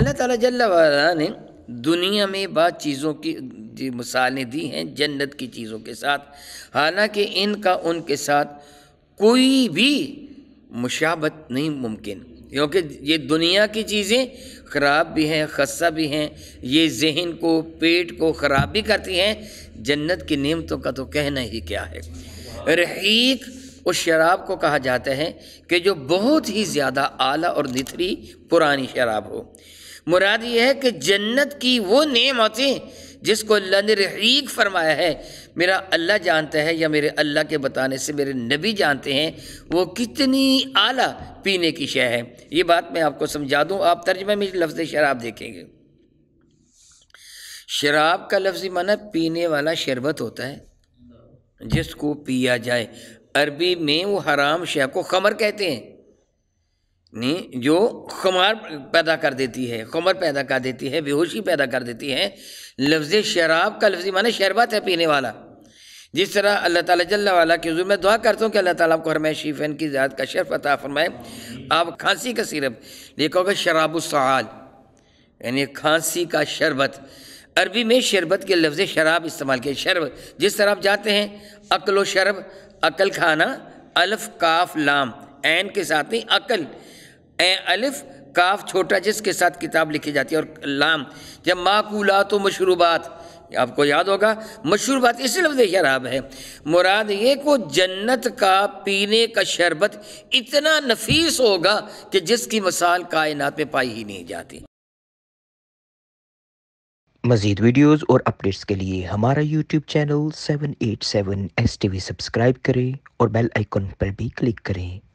अल्लाह ताला जल्ला वाला ने दुनिया में बात चीज़ों की मिसालें दी हैं जन्नत की चीज़ों के साथ हालांकि इनका उनके साथ कोई भी मुशाबत नहीं मुमकिन क्योंकि ये दुनिया की चीज़ें ख़राब भी हैं खस्सा भी हैं ये जहन को पेट को ख़राब भी करती हैं जन्नत की नियमतों का तो कहना ही क्या है रहीक उस शराब को कहा जाता है कि जो बहुत ही ज़्यादा आला और निथरी पुरानी शराब हो मुराद ये है कि जन्नत की वो नेमतें जिसको अल्लाह ने रहीक फरमाया है मेरा अल्लाह जानता है या मेरे अल्लाह के बताने से मेरे नबी जानते हैं वो कितनी आला पीने की शय है ये बात मैं आपको समझा दूँ आप तर्जमे में लफ्ज़ शराब देखेंगे शराब का लफ्ज़ माना पीने वाला शरबत होता है जिसको पिया जाए अरबी में वो हराम शह को खमर कहते हैं नहीं जो खुमार पैदा कर देती है ख़ुमर पैदा कर देती है बेहोशी पैदा कर देती है लफ्ज़ शराब का लफ्ज़ माना शरबत है पीने वाला जिस तरह अल्लाह ताला जल्ला वाला के जो मैं दुआ करता हूँ कि अल्लाह ताला आपको हरमाय शीफैन की ज़्यादा का शरफ अता फरमाए आप खांसी का सिरप देखोगे सहाल यानी खांसी का शरबत अरबी में शरबत के लफ्ज़ शराब इस्तेमाल किए शरब जिस तरह आप जाते हैं अकल व शरब अकल खाना अल्फ काफ लाम एन के साथ नहीं अकल ए अलिफ काफ छोटा जिसके साथ किताब लिखी जाती है और लाम जब माकूलात तो मशरूबात आपको याद होगा मशरूबात इस लफ्ज़ शराब है मुराद ये को जन्नत का पीने का शरबत इतना नफीस होगा कि जिसकी मसाल कायनात में पाई ही नहीं जाती मजीद वीडियोज और अपडेट्स के लिए हमारा YouTube channel seven seven eight S T V subscribe करें और बेल आइकन पर भी क्लिक करें